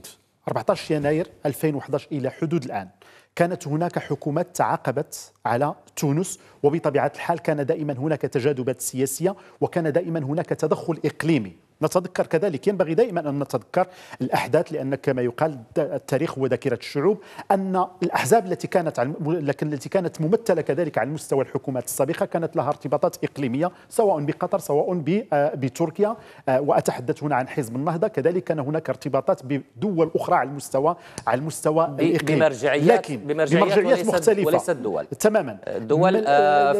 14 يناير 2011 الى حدود الان كانت هناك حكومات تعاقبت على تونس وبطبيعه الحال كان دائما هناك تجاذبات سياسيه وكان دائما هناك تدخل اقليمي نتذكر كذلك ينبغي دائما أن نتذكر الأحداث لأن كما يقال التاريخ هو ذاكرة الشعوب أن الأحزاب التي كانت على لكن التي كانت ممثلة كذلك على مستوى الحكومات السابقة كانت لها ارتباطات إقليمية سواء بقطر سواء آه، بتركيا آه، وأتحدث هنا عن حزب النهضة كذلك كان هناك ارتباطات بدول أخرى على المستوى على المستوى الإقليمي بمرجعيات لكن بمرجعيات, بمرجعيات وليس مختلفة وليس الدول تماما آه، دول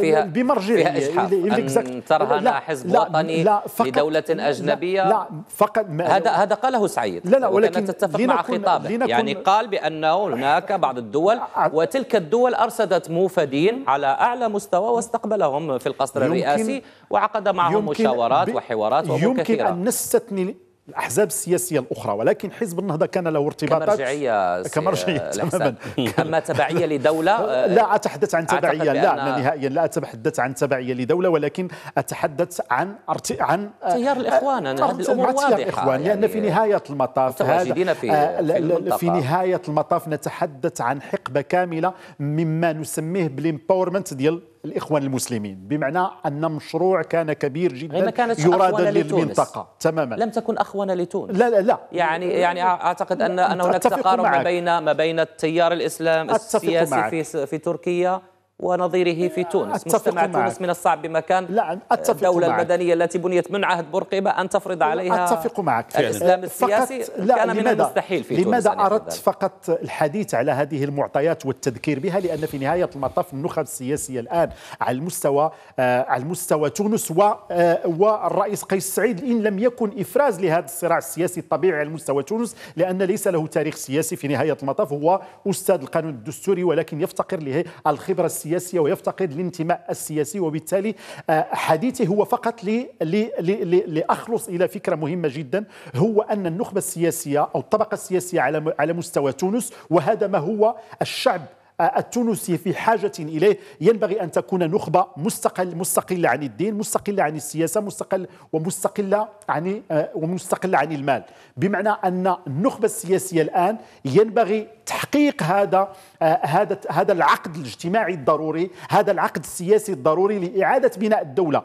فيها بمرجعية فيها ترهن حزب وطني لدولة أجنبية الشعبيه لا فقط هذا هذا قاله سعيد لا لا ولكن تتفق مع خطابه يعني قال بانه هناك بعض الدول وتلك الدول ارصدت موفدين على اعلى مستوى واستقبلهم في القصر الرئاسي وعقد معهم مشاورات وحوارات وامور كثيره يمكن ان نستثني الاحزاب السياسيه الاخرى ولكن حزب النهضه كان له ارتباطات كمرجعيه <laughs> كمرجعيه تماما <laughs> كما تبعيه لدوله لا آه، اتحدث عن تبعيه لا نهائيا لا اتحدث عن تبعيه لدوله ولكن اتحدث عن أرت... عن آه، تيار الاخوان أنا هذه الامور واضحه تيار الاخوان لان يعني في نهايه المطاف هذا في, آه، في, في نهايه المطاف نتحدث عن حقبه كامله مما نسميه بالامباورمنت ديال الإخوان المسلمين بمعنى أن مشروع كان كبير جدا كانت يراد للمنطقة تماما لم تكن أخوانا لتونس لا لا, لا يعني يعني أعتقد أن أن هناك تقارب ما بين ما بين التيار الإسلام السياسي معك. في في تركيا ونظيره في تونس مجتمع معك. تونس من الصعب بمكان لا أتفق الدولة معك. المدنية التي بنيت من عهد بورقيبة أن تفرض عليها أتفق معك الإسلام السياسي كان من المستحيل في لماذا تونس لماذا أردت فقط الحديث على هذه المعطيات والتذكير بها لأن في نهاية المطاف النخب السياسية الآن على المستوى آه على المستوى تونس و آه والرئيس قيس سعيد إن لم يكن إفراز لهذا الصراع السياسي الطبيعي على مستوى تونس لأن ليس له تاريخ سياسي في نهاية المطاف هو أستاذ القانون الدستوري ولكن يفتقر له الخبرة السياسية السياسية ويفتقد الانتماء السياسي وبالتالي آه، حديثي هو فقط لي لي لي لأخلص إلى فكرة مهمة جدا هو أن النخبة السياسية أو الطبقة السياسية على على مستوى تونس وهذا ما هو الشعب التونسي في حاجة إليه ينبغي أن تكون نخبة مستقل مستقلة عن الدين مستقلة عن السياسة مستقل ومستقلة عن آه، ومستقلة عن المال بمعنى أن النخبة السياسية الآن ينبغي تحقيق هذا آه، هذا هذا العقد الاجتماعي الضروري هذا العقد السياسي الضروري لإعادة بناء الدولة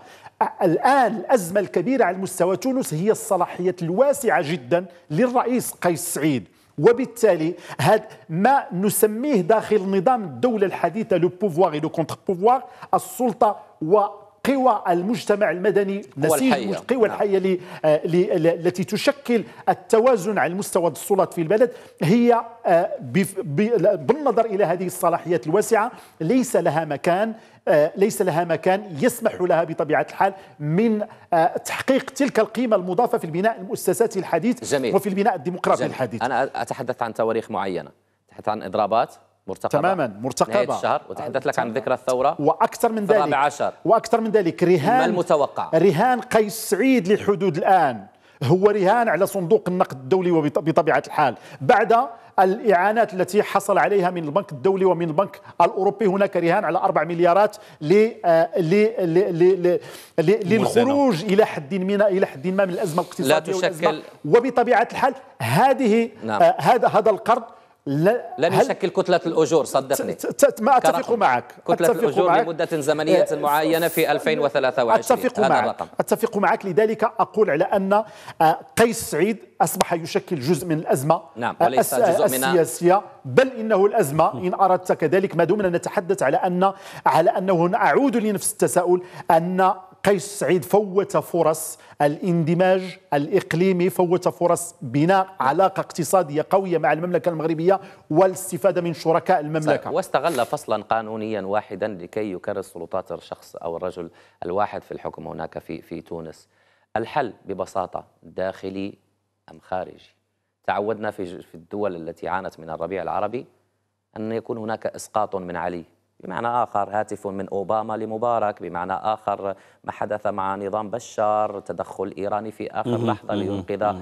الآن الأزمة الكبيرة على مستوى تونس هي الصلاحية الواسعة جدا للرئيس قيس سعيد وبالتالي هذا ما نسميه داخل نظام الدولة الحديثة لو بوفوار لو كونتر بوفوار السلطة و قوى المجتمع المدني نسيج القوى الحية, نعم. آه، التي تشكل التوازن على مستوى السلطات في البلد هي آه، بالنظر إلى هذه الصلاحيات الواسعة ليس لها مكان آه، ليس لها مكان يسمح لها بطبيعة الحال من تحقيق تلك القيمة المضافة في البناء المؤسساتي الحديث جميل. وفي البناء الديمقراطي جميل. الحديث أنا أتحدث عن تواريخ معينة أتحدث عن إضرابات مرتقبة تماما مرتقبة نهاية الشهر وتحدث لك عن ذكرى الثورة وأكثر من ذلك عشر وأكثر من ذلك رهان ما المتوقع رهان قيس سعيد للحدود الآن هو رهان على صندوق النقد الدولي وبطبيعة الحال بعد الإعانات التي حصل عليها من البنك الدولي ومن البنك الأوروبي هناك رهان على 4 مليارات آه، للخروج إلى حد من إلى حد ما من الأزمة الاقتصادية لا تشكل وبطبيعة الحال هذه نعم. آه، هذا هذا القرض لا لم يشكل كتلة الأجور صدقني ما أتفق معك كتلة أتفق الأجور معك لمدة زمنية آه، معينة في 2023 أتفق هذا معك الرقم. أتفق معك لذلك أقول على أن آه، قيس سعيد أصبح يشكل جزء من الأزمة نعم آه، وليس جزء من السياسية بل إنه الأزمة إن أردت كذلك ما دمنا نتحدث على أن على أنه أعود لنفس التساؤل أن قيس سعيد فوت فرص الاندماج الإقليمي فوت فرص بناء نعم. علاقة اقتصادية قوية مع المملكة المغربية والاستفادة من شركاء المملكة صحيح. واستغل فصلا قانونيا واحدا لكي يكرس سلطات الشخص أو الرجل الواحد في الحكم هناك في, في تونس الحل ببساطة داخلي أم خارجي تعودنا في, في الدول التي عانت من الربيع العربي أن يكون هناك إسقاط من علي بمعنى آخر هاتف من أوباما لمبارك بمعنى آخر ما حدث مع نظام بشار تدخل إيراني في آخر لحظة لينقذ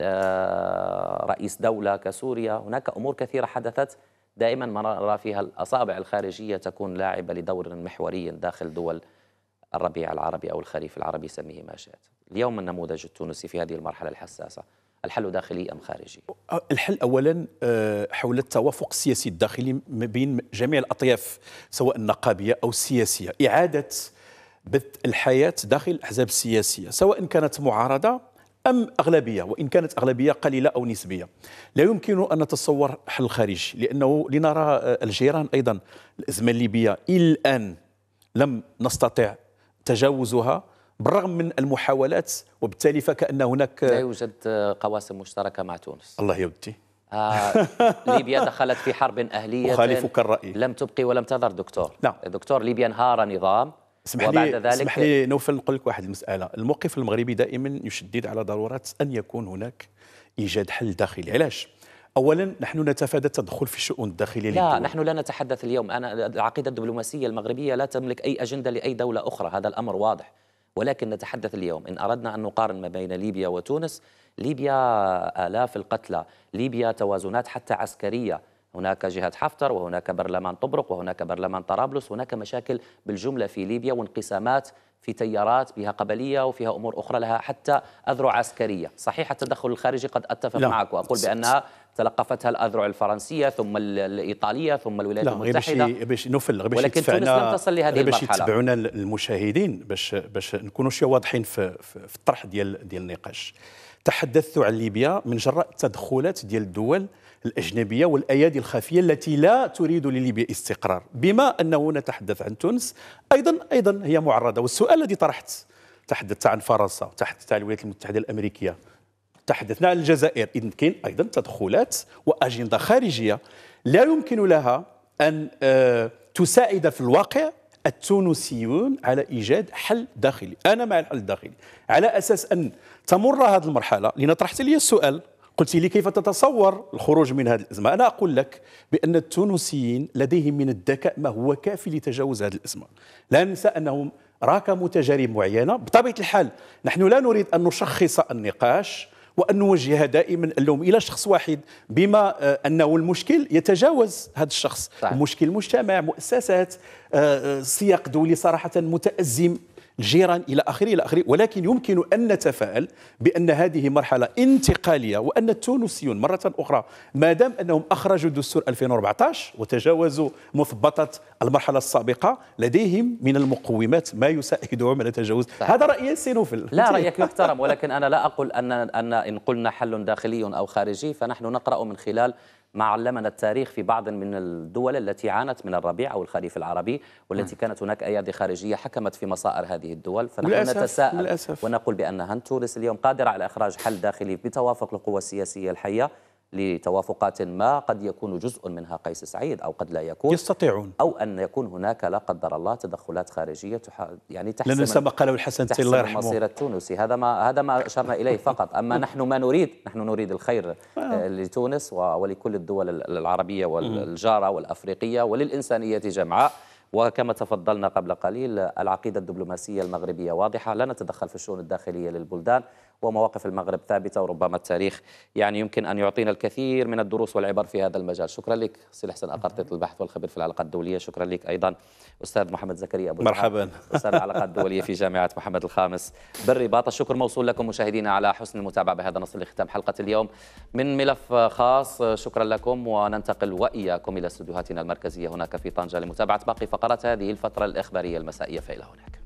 آه، رئيس دولة كسوريا هناك أمور كثيرة حدثت دائما ما نرى فيها الأصابع الخارجية تكون لاعبة لدور محوري داخل دول الربيع العربي أو الخريف العربي سميه ما شئت اليوم النموذج التونسي في هذه المرحلة الحساسة الحل داخلي أم خارجي؟ الحل أولا آه، حول التوافق السياسي الداخلي ما بين جميع الأطياف سواء النقابية أو السياسية إعادة بث الحياة داخل الأحزاب السياسية سواء كانت معارضة أم أغلبية وإن كانت أغلبية قليلة أو نسبية لا يمكن أن نتصور حل خارجي لأنه لنرى آه، الجيران أيضا الأزمة الليبية إلى الآن لم نستطع تجاوزها بالرغم من المحاولات وبالتالي فكأن هناك لا يوجد قواسم مشتركة مع تونس الله يودي آه، ليبيا دخلت في حرب أهلية أخالفك الرأي لم تبقي ولم تذر دكتور نعم دكتور ليبيا انهار نظام اسمح لي ذلك اسمح لي نوفل نقول لك واحد المسألة الموقف المغربي دائما يشدد على ضرورة أن يكون هناك إيجاد حل داخلي علاش؟ اولا نحن نتفادى التدخل في الشؤون الداخليه لا للدول. نحن لا نتحدث اليوم انا العقيده الدبلوماسيه المغربيه لا تملك اي اجنده لاي دوله اخرى هذا الامر واضح ولكن نتحدث اليوم إن أردنا أن نقارن ما بين ليبيا وتونس ليبيا آلاف القتلى ليبيا توازنات حتى عسكرية هناك جهة حفتر وهناك برلمان طبرق وهناك برلمان طرابلس هناك مشاكل بالجملة في ليبيا وانقسامات في تيارات بها قبلية وفيها أمور أخرى لها حتى أذرع عسكرية صحيح التدخل الخارجي قد أتفق لا. معك وأقول بأنها تلقفتها الاذرع الفرنسيه ثم الايطاليه ثم الولايات لا المتحده غير باش غير ولكن تونس لم تصل لهذه المرحله باش يتبعونا المشاهدين باش باش نكونوا شويه واضحين في, في الطرح ديال ديال النقاش تحدثت عن ليبيا من جراء التدخلات ديال الدول الأجنبية والأيادي الخفية التي لا تريد لليبيا استقرار بما أنه نتحدث عن تونس أيضا أيضا هي معرضة والسؤال الذي طرحت تحدثت عن فرنسا وتحدثت عن الولايات المتحدة الأمريكية تحدثنا عن الجزائر إذن كاين أيضا تدخلات وأجندة خارجية لا يمكن لها أن آه، تساعد في الواقع التونسيون على ايجاد حل داخلي، انا مع الحل الداخلي، على اساس ان تمر هذه المرحله، لان طرحت لي السؤال قلت لي كيف تتصور الخروج من هذه الازمه؟ انا اقول لك بان التونسيين لديهم من الذكاء ما هو كافي لتجاوز هذه الازمه، لا ننسى انهم راكموا تجارب معينه، بطبيعه الحال نحن لا نريد ان نشخص النقاش وأن نوجه دائما اللوم إلى شخص واحد بما آه، أنه المشكل يتجاوز هذا الشخص صحيح. المشكل مجتمع مؤسسات آه، آه، سياق دولي صراحة متأزم الجيران إلى آخره إلى آخره ولكن يمكن أن نتفائل بأن هذه مرحلة انتقالية وأن التونسيون مرة أخرى ما دام أنهم أخرجوا دستور 2014 وتجاوزوا مثبطة المرحلة السابقة لديهم من المقومات ما يساعدهم على تجاوز صحيح. هذا رأيي سينوفل لا رأيك يحترم ولكن أنا لا أقول أن أن إن قلنا حل داخلي أو خارجي فنحن نقرأ من خلال ما علمنا التاريخ في بعض من الدول التي عانت من الربيع أو الخريف العربي والتي نعم. كانت هناك أيادي خارجية حكمت في مصائر هذه الدول فنحن نتساءل للأسف. ونقول بأن هنتورس اليوم قادرة على إخراج حل داخلي بتوافق القوى السياسية الحية لتوافقات ما قد يكون جزء منها قيس سعيد أو قد لا يكون يستطيعون أو أن يكون هناك لا قدر الله تدخلات خارجية تح... يعني تحسن لأنه سبق له الحسن الله يرحمه مصير التونسي هذا ما هذا ما أشرنا إليه فقط أما نحن ما نريد نحن نريد الخير آه. آه، لتونس ولكل الدول العربية والجارة والأفريقية وللإنسانية جمعاء وكما تفضلنا قبل قليل العقيدة الدبلوماسية المغربية واضحة لا نتدخل في الشؤون الداخلية للبلدان ومواقف المغرب ثابته وربما التاريخ يعني يمكن ان يعطينا الكثير من الدروس والعبر في هذا المجال شكرا لك سي حسن اقرطيط البحث والخبير في العلاقات الدوليه شكرا لك ايضا استاذ محمد زكريا ابو مرحبا استاذ العلاقات الدوليه في جامعه محمد الخامس بالرباط الشكر موصول لكم مشاهدينا على حسن المتابعه بهذا نصل لختام حلقه اليوم من ملف خاص شكرا لكم وننتقل واياكم الى استديوهاتنا المركزيه هناك في طنجه لمتابعه باقي فقرات هذه الفتره الاخباريه المسائيه فإلى هناك